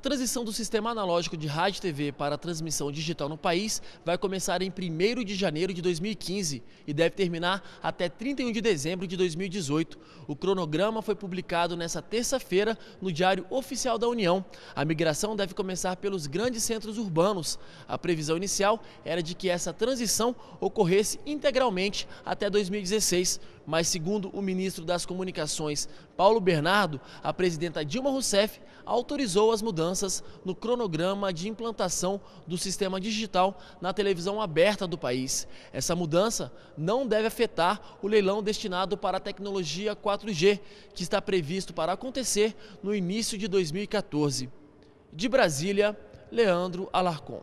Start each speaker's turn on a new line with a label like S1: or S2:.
S1: A transição do sistema analógico de rádio e TV para a transmissão digital no país vai começar em 1 de janeiro de 2015 e deve terminar até 31 de dezembro de 2018. O cronograma foi publicado nesta terça-feira no Diário Oficial da União. A migração deve começar pelos grandes centros urbanos. A previsão inicial era de que essa transição ocorresse integralmente até 2016, mas segundo o ministro das Comunicações, Paulo Bernardo, a presidenta Dilma Rousseff autorizou as mudanças mudanças no cronograma de implantação do sistema digital na televisão aberta do país. Essa mudança não deve afetar o leilão destinado para a tecnologia 4G, que está previsto para acontecer no início de 2014. De Brasília, Leandro Alarcon.